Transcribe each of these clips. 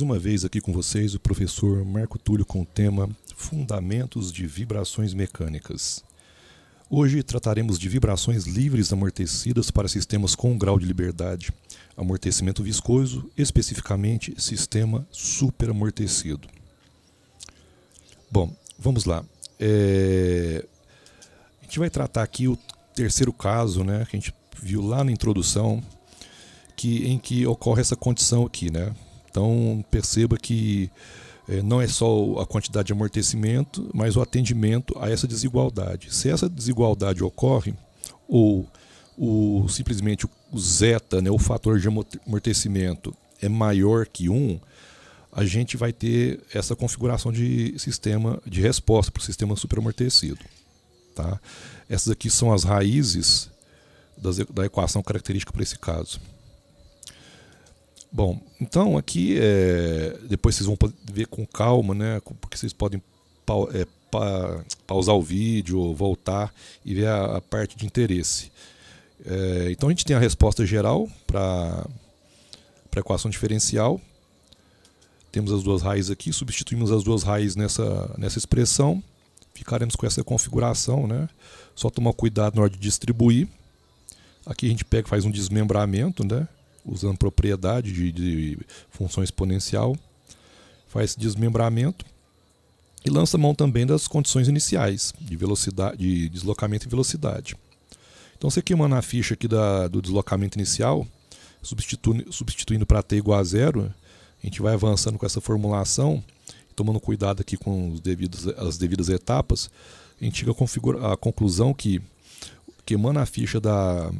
mais uma vez aqui com vocês o professor Marco Túlio com o tema Fundamentos de Vibrações Mecânicas. Hoje trataremos de vibrações livres amortecidas para sistemas com grau de liberdade, amortecimento viscoso, especificamente sistema superamortecido. Bom, vamos lá. É... A gente vai tratar aqui o terceiro caso, né, que a gente viu lá na introdução, que, em que ocorre essa condição aqui, né? Então perceba que é, não é só a quantidade de amortecimento, mas o atendimento a essa desigualdade. Se essa desigualdade ocorre, ou o, simplesmente o zeta, né, o fator de amortecimento, é maior que 1, um, a gente vai ter essa configuração de sistema de resposta para o sistema superamortecido. Tá? Essas aqui são as raízes das, da equação característica para esse caso. Bom, então aqui é, depois vocês vão ver com calma, né? Porque vocês podem pa, é, pa, pausar o vídeo, voltar e ver a, a parte de interesse. É, então a gente tem a resposta geral para a equação diferencial. Temos as duas raízes aqui, substituímos as duas raízes nessa, nessa expressão. Ficaremos com essa configuração, né? Só tomar cuidado na hora de distribuir. Aqui a gente pega faz um desmembramento, né? usando propriedade de, de função exponencial, faz desmembramento e lança mão também das condições iniciais de velocidade, de deslocamento e velocidade. Então, você queimando a ficha aqui da, do deslocamento inicial, substituindo, substituindo para t igual a zero, a gente vai avançando com essa formulação, tomando cuidado aqui com os devidos, as devidas etapas, a gente chega à conclusão que queimando a ficha da,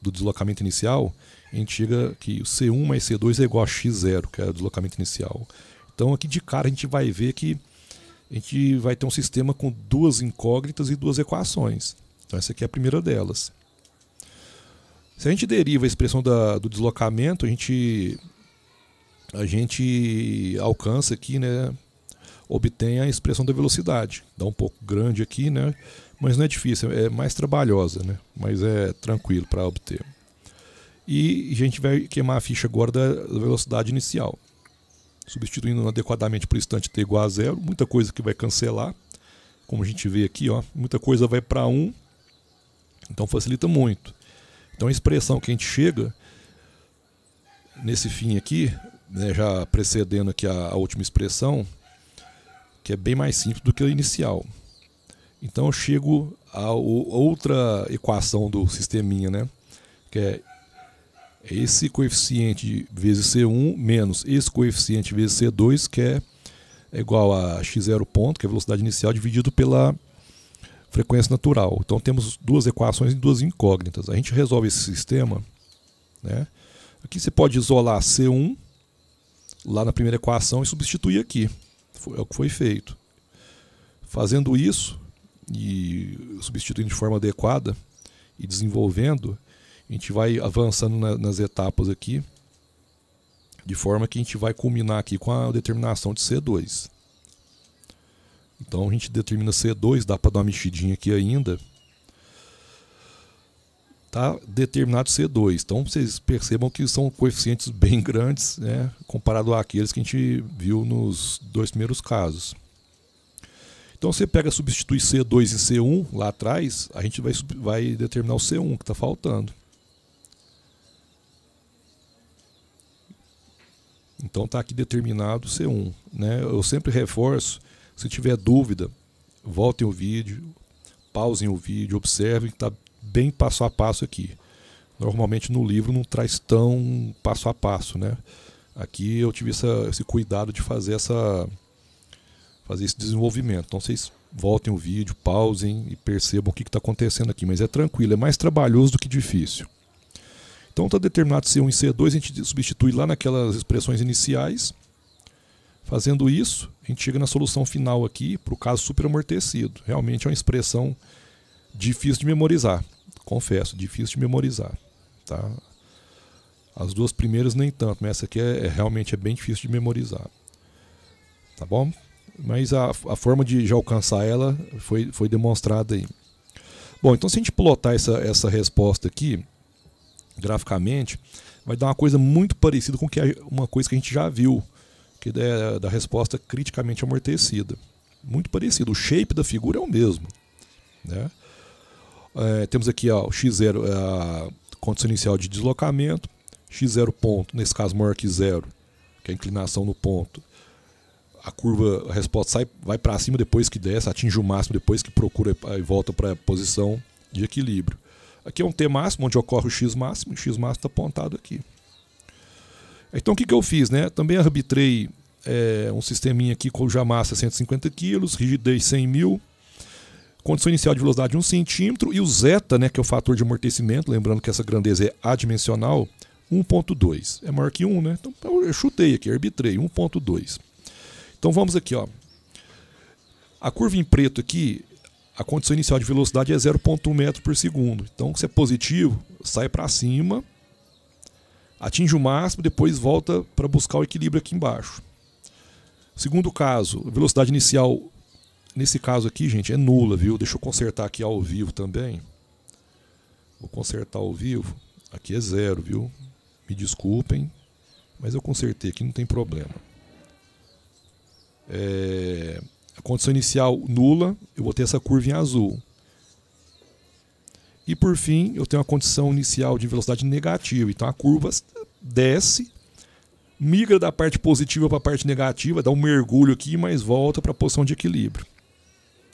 do deslocamento inicial, a gente chega que o C1 mais C2 é igual a X0, que é o deslocamento inicial. Então aqui de cara a gente vai ver que a gente vai ter um sistema com duas incógnitas e duas equações. Então essa aqui é a primeira delas. Se a gente deriva a expressão da, do deslocamento, a gente, a gente alcança aqui, né, obtém a expressão da velocidade. Dá um pouco grande aqui, né, mas não é difícil, é mais trabalhosa, né, mas é tranquilo para obter. E a gente vai queimar a ficha agora da velocidade inicial. Substituindo adequadamente por instante t igual a zero, muita coisa que vai cancelar, como a gente vê aqui, ó, muita coisa vai para 1, um, então facilita muito. Então a expressão que a gente chega nesse fim aqui, né, já precedendo aqui a, a última expressão, que é bem mais simples do que a inicial. Então eu chego a outra equação do sisteminha, né? Que é esse coeficiente vezes C1 menos esse coeficiente vezes C2, que é igual a x0 ponto, que é a velocidade inicial, dividido pela frequência natural. Então temos duas equações e duas incógnitas. A gente resolve esse sistema. Né? Aqui você pode isolar C1 lá na primeira equação e substituir aqui. Foi, é o que foi feito. Fazendo isso e substituindo de forma adequada e desenvolvendo, a gente vai avançando na, nas etapas aqui, de forma que a gente vai culminar aqui com a determinação de C2. Então a gente determina C2, dá para dar uma mexidinha aqui ainda. Está determinado C2. Então vocês percebam que são coeficientes bem grandes né, comparado àqueles que a gente viu nos dois primeiros casos. Então você pega substituir C2 e C1 lá atrás, a gente vai, vai determinar o C1 que está faltando. Então está aqui determinado C1, Né? Eu sempre reforço, se tiver dúvida, voltem o vídeo, pausem o vídeo, observem que está bem passo a passo aqui. Normalmente no livro não traz tão passo a passo, né? Aqui eu tive essa, esse cuidado de fazer essa fazer esse desenvolvimento. Então vocês voltem o vídeo, pausem e percebam o que está acontecendo aqui. Mas é tranquilo, é mais trabalhoso do que difícil. Então está determinado C1 e C2, a gente substitui lá naquelas expressões iniciais. Fazendo isso, a gente chega na solução final aqui para o caso superamortecido. Realmente é uma expressão difícil de memorizar. Confesso, difícil de memorizar. Tá? As duas primeiras nem tanto, mas essa aqui é, é realmente é bem difícil de memorizar. Tá bom? Mas a, a forma de, já alcançar ela foi, foi demonstrada aí. Bom, então se a gente plotar essa, essa resposta aqui, graficamente, vai dar uma coisa muito parecida com que é uma coisa que a gente já viu, que é da resposta criticamente amortecida. Muito parecido. O shape da figura é o mesmo. Né? É, temos aqui ó, o x0, é, a condição inicial de deslocamento, x0 ponto, nesse caso maior que zero, que é a inclinação no ponto. A curva, a resposta sai, vai para cima depois que desce, atinge o máximo depois que procura e volta para a posição de equilíbrio. Aqui é um T máximo, onde ocorre o X máximo, o X máximo está apontado aqui. Então o que, que eu fiz? Né? Também arbitrei é, um sisteminha aqui cuja massa é 150 kg, rigidez 100 mil, condição inicial de velocidade de 1 centímetro e o zeta, né, que é o fator de amortecimento, lembrando que essa grandeza é adimensional, 1.2. É maior que 1, né? Então tá, eu chutei aqui, arbitrei, 1.2. Então vamos aqui, ó. A curva em preto aqui a condição inicial de velocidade é 0,1 metro por segundo. Então, se é positivo, sai para cima, atinge o máximo, depois volta para buscar o equilíbrio aqui embaixo. Segundo caso, velocidade inicial, nesse caso aqui, gente, é nula, viu? Deixa eu consertar aqui ao vivo também. Vou consertar ao vivo. Aqui é zero, viu? Me desculpem, mas eu consertei aqui, não tem problema. É a condição inicial nula, eu vou ter essa curva em azul. E por fim, eu tenho a condição inicial de velocidade negativa. Então a curva desce, migra da parte positiva para a parte negativa, dá um mergulho aqui, mas volta para a posição de equilíbrio.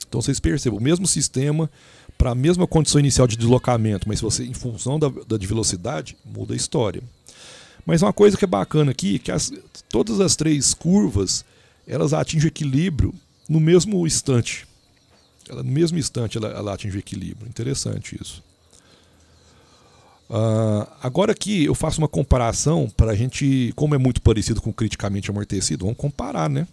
Então vocês percebam, o mesmo sistema para a mesma condição inicial de deslocamento, mas se você em função da, da de velocidade muda a história. Mas uma coisa que é bacana aqui, é que as, todas as três curvas, elas atingem equilíbrio no mesmo instante. Ela, no mesmo instante ela, ela atinge o equilíbrio. Interessante isso. Uh, agora aqui eu faço uma comparação para a gente, como é muito parecido com criticamente amortecido, vamos comparar, né?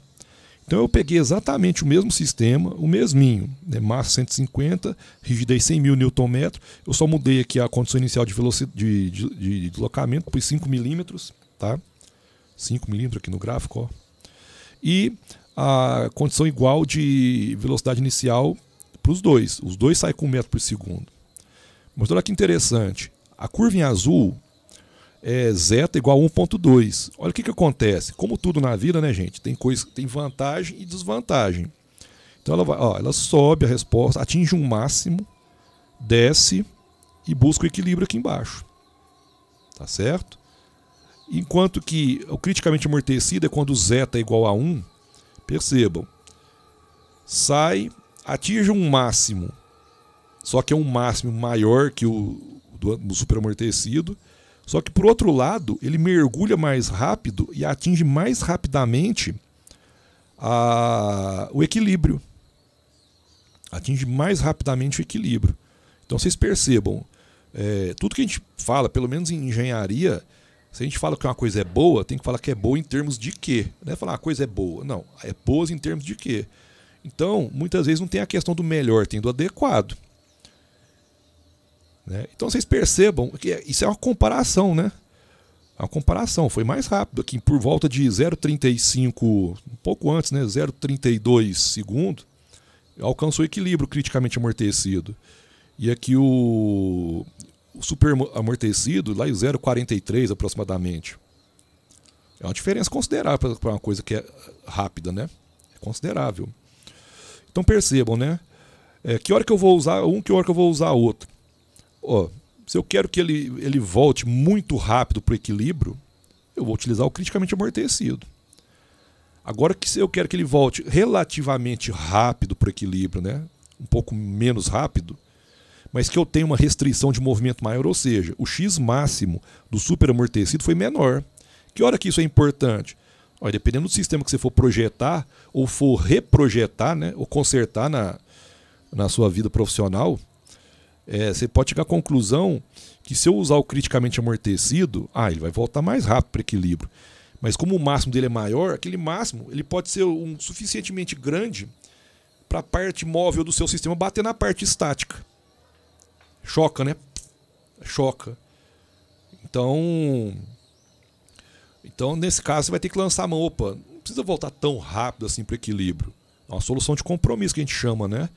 Então eu peguei exatamente o mesmo sistema, o mesminho, né? massa 150, rigidez 100 mil Nm, eu só mudei aqui a condição inicial de, velocidade, de, de, de, deslocamento por 5 milímetros, tá? 5 milímetros aqui no gráfico, ó. E a condição igual de velocidade inicial para os dois. Os dois saem com um metro por segundo. Mas olha que interessante. A curva em azul é zeta igual a 1.2. Olha o que, que acontece. Como tudo na vida, né, gente? Tem coisa, tem vantagem e desvantagem. Então ela, vai, ó, ela sobe a resposta, atinge um máximo, desce e busca o equilíbrio aqui embaixo. Tá certo? Enquanto que o criticamente amortecido é quando zeta é igual a 1, Percebam. Sai, atinge um máximo. Só que é um máximo maior que o do, do superamortecido. Só que por outro lado, ele mergulha mais rápido e atinge mais rapidamente a, o equilíbrio. Atinge mais rapidamente o equilíbrio. Então vocês percebam, é, tudo que a gente fala, pelo menos em engenharia, se a gente fala que uma coisa é boa, tem que falar que é boa em termos de quê? Não é falar a ah, coisa é boa. Não, é boas em termos de quê? Então, muitas vezes não tem a questão do melhor, tem do adequado. Né? Então vocês percebam que é, isso é uma comparação, né? É uma comparação, foi mais rápido aqui, por volta de 0,35, um pouco antes, né? 0,32 segundo, alcançou equilíbrio criticamente amortecido. E aqui o, super amortecido lá em 0,43 aproximadamente. É uma diferença considerável para uma coisa que é, é rápida, né? É considerável. Então percebam, né? É, que hora que eu vou usar um, que hora que eu vou usar outro. Ó, se eu quero que ele, ele volte muito rápido para o equilíbrio, eu vou utilizar o criticamente amortecido. Agora que se eu quero que ele volte relativamente rápido para o equilíbrio, né? Um pouco menos rápido, mas que eu tenho uma restrição de movimento maior, ou seja, o X máximo do superamortecido foi menor. Que hora que isso é importante? Olha, dependendo do sistema que você for projetar ou for reprojetar, né, ou consertar na, na sua vida profissional, é, você pode chegar à conclusão que se eu usar o criticamente amortecido, ah, ele vai voltar mais rápido para equilíbrio. Mas como o máximo dele é maior, aquele máximo ele pode ser um suficientemente grande para a parte móvel do seu sistema bater na parte estática choca, né? Choca. Então, então nesse caso você vai ter que lançar a mão, opa, não precisa voltar tão rápido assim para equilíbrio. É uma solução de compromisso que a gente chama, né?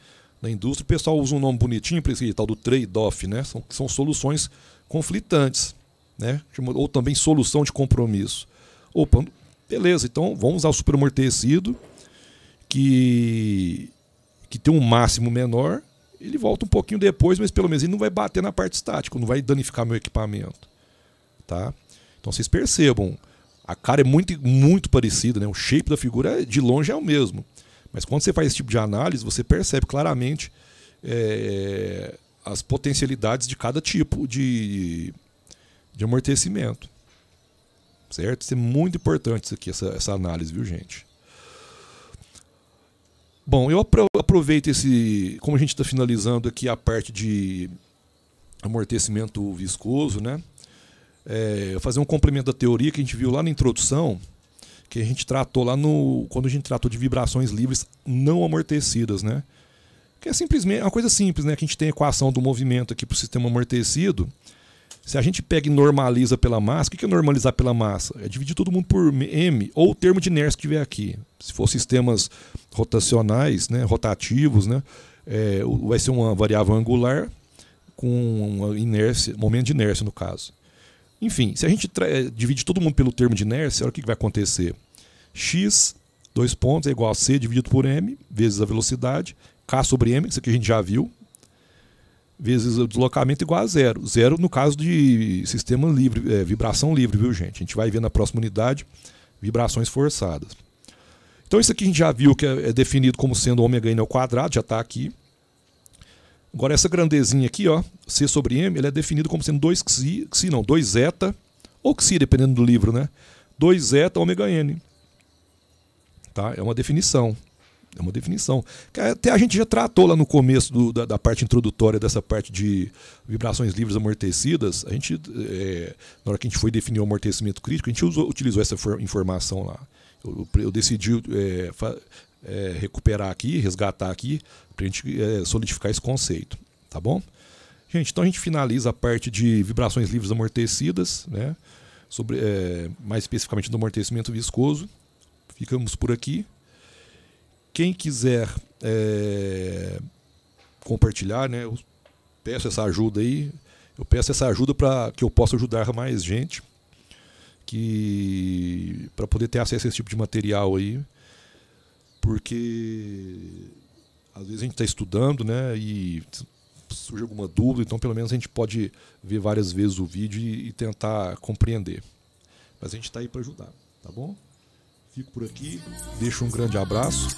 Na indústria o pessoal usa um nome bonitinho para esse tal do trade-off, né? São, são soluções conflitantes, né? Ou também solução de compromisso. Opa, beleza, então vamos usar o amortecido que que tem um máximo menor ele volta um pouquinho depois, mas pelo menos ele não vai bater na parte estática, não vai danificar meu equipamento. Tá? Então vocês percebam, a cara é muito, muito parecida, né? o shape da figura é, de longe é o mesmo. Mas quando você faz esse tipo de análise, você percebe claramente é, as potencialidades de cada tipo de, de amortecimento. Certo? Isso é muito importante isso aqui, essa, essa análise, viu, gente? Bom, eu aproveito esse. Como a gente está finalizando aqui a parte de amortecimento viscoso, né? É, fazer um complemento da teoria que a gente viu lá na introdução, que a gente tratou lá no. quando a gente tratou de vibrações livres não amortecidas, né? Que é simplesmente é uma coisa simples, né? Que a gente tem a equação do movimento aqui para o sistema amortecido. Se a gente pega e normaliza pela massa, o que é normalizar pela massa? É dividir todo mundo por m ou o termo de inércia que tiver aqui. Se for sistemas rotacionais, né, rotativos, né, é, vai ser uma variável angular com uma inércia, momento de inércia no caso. Enfim, se a gente é, divide todo mundo pelo termo de inércia, olha o que vai acontecer. x, dois pontos, é igual a c dividido por m, vezes a velocidade, k sobre m, isso aqui a gente já viu, vezes o deslocamento igual a zero. Zero no caso de sistema livre, é, vibração livre, viu gente? A gente vai ver na próxima unidade vibrações forçadas. Então isso aqui a gente já viu que é, é definido como sendo ômega n ao quadrado, já está aqui. Agora essa grandezinha aqui, ó, C sobre M, ele é definido como sendo 2 xi, xi não, 2 ou xi, dependendo do livro, né? 2 zeta ômega n. Tá? É uma definição. É uma definição. Que até a gente já tratou lá no começo do, da, da, parte introdutória dessa parte de vibrações livres amortecidas. A gente, é, na hora que a gente foi definir o amortecimento crítico, a gente usou, utilizou essa informação lá. Eu, eu decidi é, é, recuperar aqui, resgatar aqui, para a gente solidificar esse conceito. Tá bom? Gente, então a gente finaliza a parte de vibrações livres amortecidas, né? Sobre, mais especificamente do amortecimento viscoso. Ficamos por aqui. Quem quiser é, compartilhar, né, eu peço essa ajuda aí. Eu peço essa ajuda para que eu possa ajudar mais gente que para poder ter acesso a esse tipo de material aí, porque às vezes a gente está estudando, né, e surge alguma dúvida, então pelo menos a gente pode ver várias vezes o vídeo e, e tentar compreender. Mas a gente está aí para ajudar, tá bom? Fico por aqui, deixo um grande abraço.